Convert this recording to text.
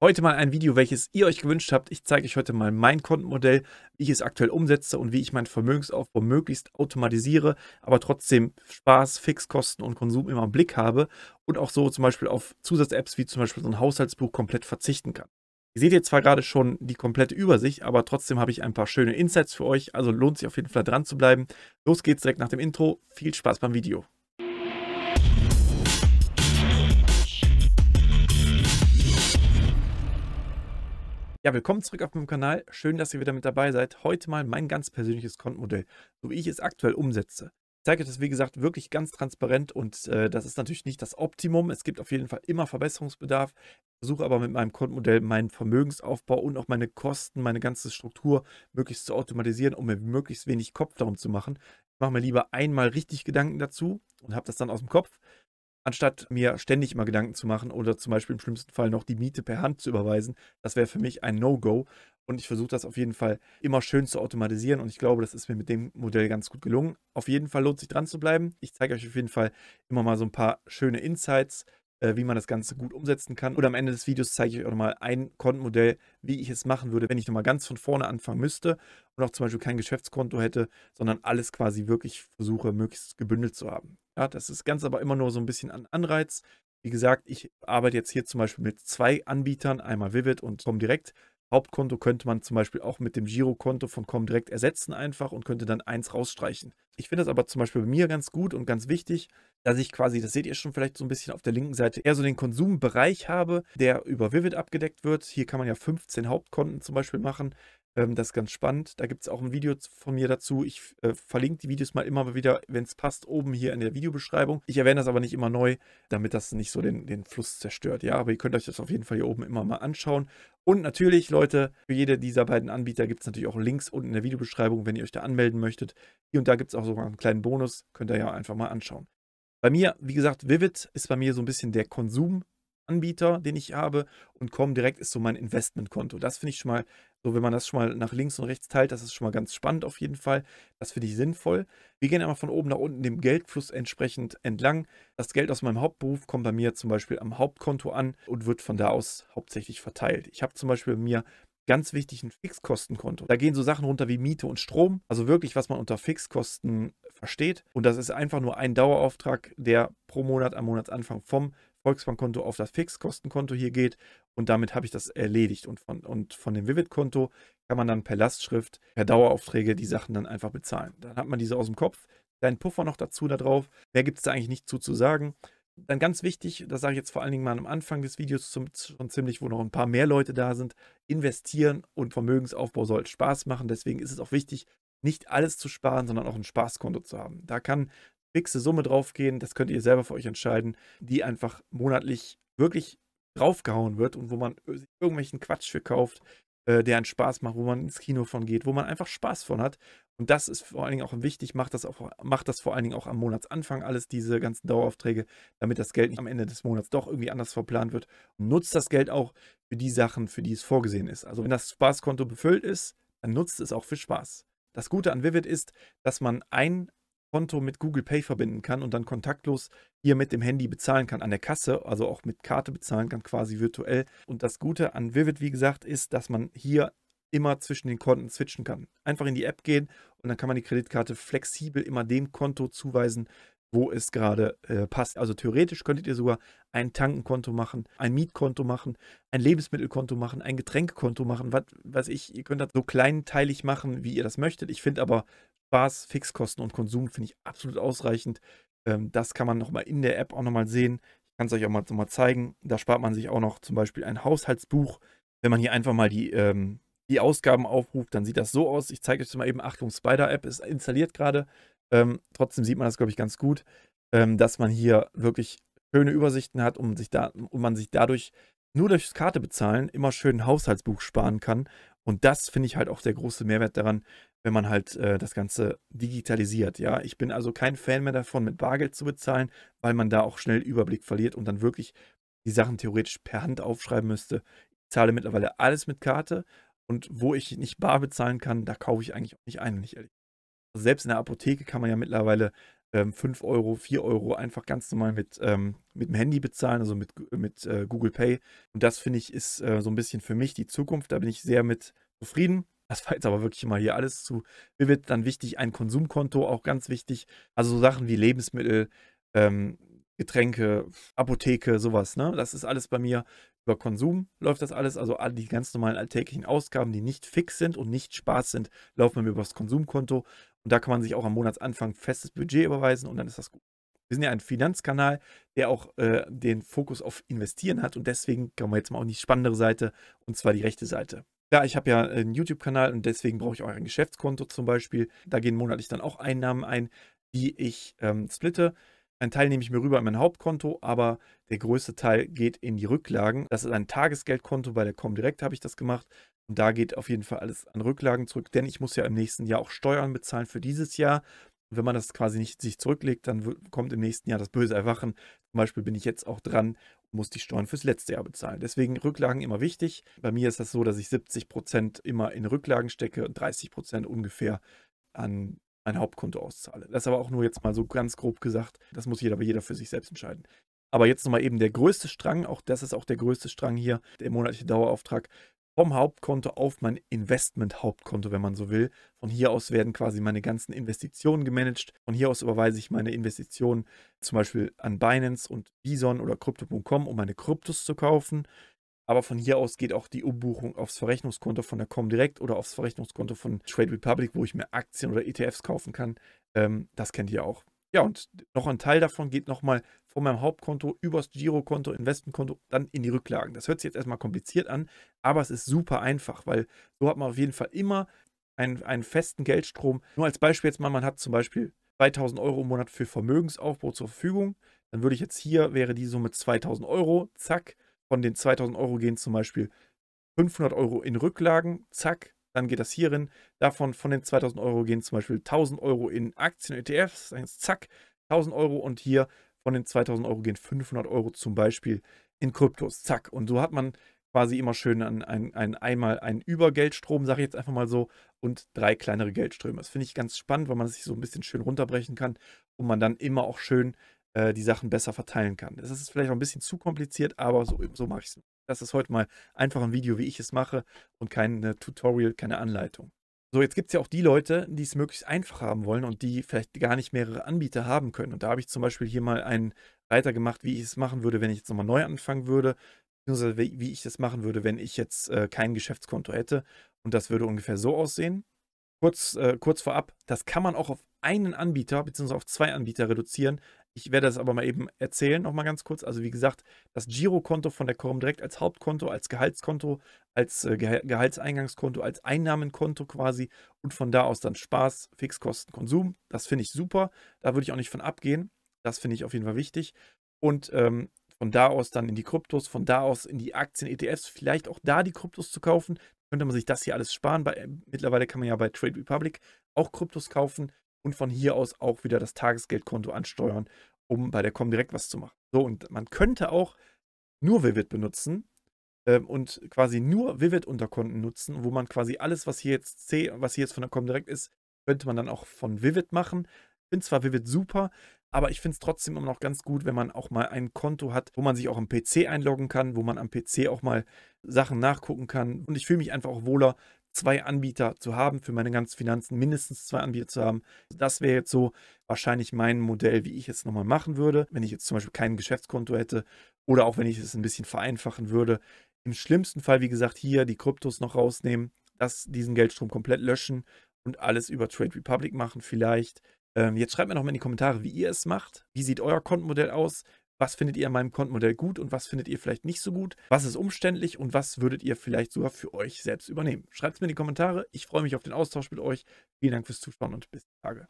Heute mal ein Video, welches ihr euch gewünscht habt. Ich zeige euch heute mal mein Kontenmodell, wie ich es aktuell umsetze und wie ich meinen Vermögensaufbau möglichst automatisiere, aber trotzdem Spaß, Fixkosten und Konsum immer im Blick habe und auch so zum Beispiel auf Zusatz-Apps wie zum Beispiel so ein Haushaltsbuch komplett verzichten kann. Ihr seht jetzt zwar gerade schon die komplette Übersicht, aber trotzdem habe ich ein paar schöne Insights für euch, also lohnt sich auf jeden Fall dran zu bleiben. Los geht's direkt nach dem Intro. Viel Spaß beim Video. Ja, willkommen zurück auf meinem Kanal. Schön, dass ihr wieder mit dabei seid. Heute mal mein ganz persönliches Kontenmodell, so wie ich es aktuell umsetze. Ich zeige euch das, wie gesagt, wirklich ganz transparent und äh, das ist natürlich nicht das Optimum. Es gibt auf jeden Fall immer Verbesserungsbedarf. Ich versuche aber mit meinem Kontenmodell meinen Vermögensaufbau und auch meine Kosten, meine ganze Struktur möglichst zu automatisieren, um mir möglichst wenig Kopf darum zu machen. Ich mache mir lieber einmal richtig Gedanken dazu und habe das dann aus dem Kopf, anstatt mir ständig mal Gedanken zu machen oder zum Beispiel im schlimmsten Fall noch die Miete per Hand zu überweisen, das wäre für mich ein No-Go. Und ich versuche das auf jeden Fall immer schön zu automatisieren und ich glaube, das ist mir mit dem Modell ganz gut gelungen. Auf jeden Fall lohnt sich dran zu bleiben. Ich zeige euch auf jeden Fall immer mal so ein paar schöne Insights, äh, wie man das Ganze gut umsetzen kann. Oder am Ende des Videos zeige ich euch auch nochmal ein Kontenmodell, wie ich es machen würde, wenn ich nochmal ganz von vorne anfangen müsste und auch zum Beispiel kein Geschäftskonto hätte, sondern alles quasi wirklich versuche, möglichst gebündelt zu haben. Ja, das ist ganz aber immer nur so ein bisschen an Anreiz. Wie gesagt, ich arbeite jetzt hier zum Beispiel mit zwei Anbietern, einmal Vivid und Comdirect. Hauptkonto könnte man zum Beispiel auch mit dem Girokonto von Comdirect ersetzen einfach und könnte dann eins rausstreichen. Ich finde das aber zum Beispiel bei mir ganz gut und ganz wichtig, dass ich quasi, das seht ihr schon vielleicht so ein bisschen auf der linken Seite, eher so den Konsumbereich habe, der über Vivid abgedeckt wird. Hier kann man ja 15 Hauptkonten zum Beispiel machen. Ähm, das ist ganz spannend. Da gibt es auch ein Video von mir dazu. Ich äh, verlinke die Videos mal immer wieder, wenn es passt, oben hier in der Videobeschreibung. Ich erwähne das aber nicht immer neu, damit das nicht so den, den Fluss zerstört. Ja, aber ihr könnt euch das auf jeden Fall hier oben immer mal anschauen. Und natürlich, Leute, für jede dieser beiden Anbieter gibt es natürlich auch Links unten in der Videobeschreibung, wenn ihr euch da anmelden möchtet. Hier und da gibt es auch sogar einen kleinen Bonus, könnt ihr ja einfach mal anschauen. Bei mir, wie gesagt, Vivid ist bei mir so ein bisschen der Konsumanbieter, den ich habe und Comdirect ist so mein Investmentkonto. Das finde ich schon mal, so wenn man das schon mal nach links und rechts teilt, das ist schon mal ganz spannend auf jeden Fall. Das finde ich sinnvoll. Wir gehen einmal von oben nach unten dem Geldfluss entsprechend entlang. Das Geld aus meinem Hauptberuf kommt bei mir zum Beispiel am Hauptkonto an und wird von da aus hauptsächlich verteilt. Ich habe zum Beispiel bei mir ganz wichtig ein Fixkostenkonto. Da gehen so Sachen runter wie Miete und Strom, also wirklich, was man unter Fixkosten versteht. Und das ist einfach nur ein Dauerauftrag, der pro Monat am Monatsanfang vom Volksbankkonto auf das Fixkostenkonto hier geht und damit habe ich das erledigt. Und von, und von dem Vivid-Konto kann man dann per Lastschrift, per Daueraufträge die Sachen dann einfach bezahlen. Dann hat man diese aus dem Kopf, kleinen Puffer noch dazu da drauf. Mehr gibt es da eigentlich nicht zu, zu sagen dann ganz wichtig, das sage ich jetzt vor allen Dingen mal am Anfang des Videos zum, schon ziemlich, wo noch ein paar mehr Leute da sind, investieren und Vermögensaufbau soll Spaß machen. Deswegen ist es auch wichtig, nicht alles zu sparen, sondern auch ein Spaßkonto zu haben. Da kann fixe Summe draufgehen, das könnt ihr selber für euch entscheiden, die einfach monatlich wirklich draufgehauen wird und wo man irgendwelchen Quatsch für kauft, äh, der einen Spaß macht, wo man ins Kino von geht, wo man einfach Spaß von hat und das ist vor allen Dingen auch wichtig, macht das, auch, macht das vor allen Dingen auch am Monatsanfang alles, diese ganzen Daueraufträge, damit das Geld nicht am Ende des Monats doch irgendwie anders verplant wird. Und nutzt das Geld auch für die Sachen, für die es vorgesehen ist. Also wenn das Spaßkonto befüllt ist, dann nutzt es auch für Spaß. Das Gute an Vivid ist, dass man ein Konto mit Google Pay verbinden kann und dann kontaktlos hier mit dem Handy bezahlen kann, an der Kasse, also auch mit Karte bezahlen kann, quasi virtuell. Und das Gute an Vivid, wie gesagt, ist, dass man hier immer zwischen den Konten switchen kann. Einfach in die App gehen und dann kann man die Kreditkarte flexibel immer dem Konto zuweisen, wo es gerade äh, passt. Also theoretisch könntet ihr sogar ein Tankenkonto machen, ein Mietkonto machen, ein Lebensmittelkonto machen, ein Getränkkonto machen, was weiß ich. Ihr könnt das so kleinteilig machen, wie ihr das möchtet. Ich finde aber Spaß, Fixkosten und Konsum finde ich absolut ausreichend. Ähm, das kann man nochmal in der App auch nochmal sehen. Ich kann es euch auch mal, so mal zeigen. Da spart man sich auch noch zum Beispiel ein Haushaltsbuch, wenn man hier einfach mal die ähm, die Ausgaben aufruft, dann sieht das so aus. Ich zeige euch das mal eben. Achtung, Spider-App ist installiert gerade. Ähm, trotzdem sieht man das, glaube ich, ganz gut, ähm, dass man hier wirklich schöne Übersichten hat, und, sich da, um man sich dadurch nur durchs Karte bezahlen immer schön ein Haushaltsbuch sparen kann. Und das finde ich halt auch der große Mehrwert daran, wenn man halt äh, das Ganze digitalisiert. Ja, ich bin also kein Fan mehr davon, mit Bargeld zu bezahlen, weil man da auch schnell Überblick verliert und dann wirklich die Sachen theoretisch per Hand aufschreiben müsste. Ich zahle mittlerweile alles mit Karte, und wo ich nicht bar bezahlen kann, da kaufe ich eigentlich auch nicht ein, nicht ehrlich. Also selbst in der Apotheke kann man ja mittlerweile ähm, 5 Euro, 4 Euro einfach ganz normal mit, ähm, mit dem Handy bezahlen, also mit, mit äh, Google Pay. Und das finde ich ist äh, so ein bisschen für mich die Zukunft. Da bin ich sehr mit zufrieden. Das war jetzt aber wirklich mal hier alles zu. Mir wird dann wichtig, ein Konsumkonto auch ganz wichtig. Also so Sachen wie Lebensmittel, ähm, Getränke, Apotheke, sowas, ne? Das ist alles bei mir über Konsum läuft das alles, also all die ganz normalen alltäglichen Ausgaben, die nicht fix sind und nicht Spaß sind, laufen über das Konsumkonto. Und da kann man sich auch am Monatsanfang festes Budget überweisen und dann ist das gut. Wir sind ja ein Finanzkanal, der auch äh, den Fokus auf Investieren hat und deswegen kommen wir jetzt mal auf die spannendere Seite und zwar die rechte Seite. Ja, ich habe ja einen YouTube-Kanal und deswegen brauche ich auch ein Geschäftskonto zum Beispiel. Da gehen monatlich dann auch Einnahmen ein, die ich ähm, splitte. Ein Teil nehme ich mir rüber in mein Hauptkonto, aber der größte Teil geht in die Rücklagen. Das ist ein Tagesgeldkonto, bei der Comdirect habe ich das gemacht. Und da geht auf jeden Fall alles an Rücklagen zurück, denn ich muss ja im nächsten Jahr auch Steuern bezahlen für dieses Jahr. Und wenn man das quasi nicht sich zurücklegt, dann kommt im nächsten Jahr das böse Erwachen. Zum Beispiel bin ich jetzt auch dran und muss die Steuern fürs letzte Jahr bezahlen. Deswegen Rücklagen immer wichtig. Bei mir ist das so, dass ich 70 Prozent immer in Rücklagen stecke und 30 Prozent ungefähr an mein Hauptkonto auszahle. Das ist aber auch nur jetzt mal so ganz grob gesagt. Das muss jeder, jeder für sich selbst entscheiden. Aber jetzt nochmal eben der größte Strang, auch das ist auch der größte Strang hier, der monatliche Dauerauftrag vom Hauptkonto auf mein Investment-Hauptkonto, wenn man so will. Von hier aus werden quasi meine ganzen Investitionen gemanagt. Von hier aus überweise ich meine Investitionen zum Beispiel an Binance und Bison oder Crypto.com, um meine Kryptos zu kaufen. Aber von hier aus geht auch die Umbuchung aufs Verrechnungskonto von der Comdirect oder aufs Verrechnungskonto von Trade Republic, wo ich mir Aktien oder ETFs kaufen kann. Ähm, das kennt ihr auch. Ja, und noch ein Teil davon geht nochmal von meinem Hauptkonto übers Girokonto, Investmentkonto, dann in die Rücklagen. Das hört sich jetzt erstmal kompliziert an, aber es ist super einfach, weil so hat man auf jeden Fall immer einen, einen festen Geldstrom. Nur als Beispiel jetzt mal, man hat zum Beispiel 2000 Euro im Monat für Vermögensaufbau zur Verfügung. Dann würde ich jetzt hier, wäre die Summe 2000 Euro, zack, von den 2000 Euro gehen zum Beispiel 500 Euro in Rücklagen, zack, dann geht das hierin. Davon von den 2000 Euro gehen zum Beispiel 1000 Euro in Aktien, ETFs, zack, 1000 Euro und hier von den 2000 Euro gehen 500 Euro zum Beispiel in Kryptos, zack. Und so hat man quasi immer schön ein, ein, ein einmal einen Übergeldstrom, sage ich jetzt einfach mal so, und drei kleinere Geldströme. Das finde ich ganz spannend, weil man sich so ein bisschen schön runterbrechen kann und man dann immer auch schön äh, die Sachen besser verteilen kann. Das ist vielleicht auch ein bisschen zu kompliziert, aber so, so mache ich es. Das ist heute mal einfach ein Video, wie ich es mache und kein Tutorial, keine Anleitung. So, jetzt gibt es ja auch die Leute, die es möglichst einfach haben wollen und die vielleicht gar nicht mehrere Anbieter haben können. Und da habe ich zum Beispiel hier mal einen Reiter gemacht, wie ich es machen würde, wenn ich jetzt nochmal neu anfangen würde, beziehungsweise wie ich das machen würde, wenn ich jetzt äh, kein Geschäftskonto hätte. Und das würde ungefähr so aussehen. Kurz, äh, kurz vorab, das kann man auch auf einen Anbieter bzw. auf zwei Anbieter reduzieren. Ich werde das aber mal eben erzählen, nochmal ganz kurz. Also wie gesagt, das Girokonto von der Corum direkt als Hauptkonto, als Gehaltskonto, als äh, Gehaltseingangskonto, als Einnahmenkonto quasi und von da aus dann Spaß, Fixkosten, Konsum. Das finde ich super. Da würde ich auch nicht von abgehen. Das finde ich auf jeden Fall wichtig. Und ähm, von da aus dann in die Kryptos, von da aus in die Aktien, ETFs, vielleicht auch da die Kryptos zu kaufen. Könnte man sich das hier alles sparen. Bei, äh, mittlerweile kann man ja bei Trade Republic auch Kryptos kaufen und von hier aus auch wieder das Tagesgeldkonto ansteuern, um bei der Comdirect was zu machen. So, und man könnte auch nur Vivid benutzen ähm, und quasi nur Vivid-Unterkonten nutzen, wo man quasi alles, was hier jetzt C, was hier jetzt von der Comdirect ist, könnte man dann auch von Vivid machen. Ich finde zwar Vivid super, aber ich finde es trotzdem immer noch ganz gut, wenn man auch mal ein Konto hat, wo man sich auch am PC einloggen kann, wo man am PC auch mal Sachen nachgucken kann. Und ich fühle mich einfach auch wohler, zwei Anbieter zu haben, für meine ganzen Finanzen mindestens zwei Anbieter zu haben. Das wäre jetzt so wahrscheinlich mein Modell, wie ich es nochmal machen würde, wenn ich jetzt zum Beispiel kein Geschäftskonto hätte oder auch wenn ich es ein bisschen vereinfachen würde. Im schlimmsten Fall, wie gesagt, hier die Kryptos noch rausnehmen, das, diesen Geldstrom komplett löschen und alles über Trade Republic machen vielleicht. Ähm, jetzt schreibt mir nochmal in die Kommentare, wie ihr es macht. Wie sieht euer Kontenmodell aus? was findet ihr an meinem Kontenmodell gut und was findet ihr vielleicht nicht so gut, was ist umständlich und was würdet ihr vielleicht sogar für euch selbst übernehmen. Schreibt es mir in die Kommentare. Ich freue mich auf den Austausch mit euch. Vielen Dank fürs Zuschauen und bis die Tage.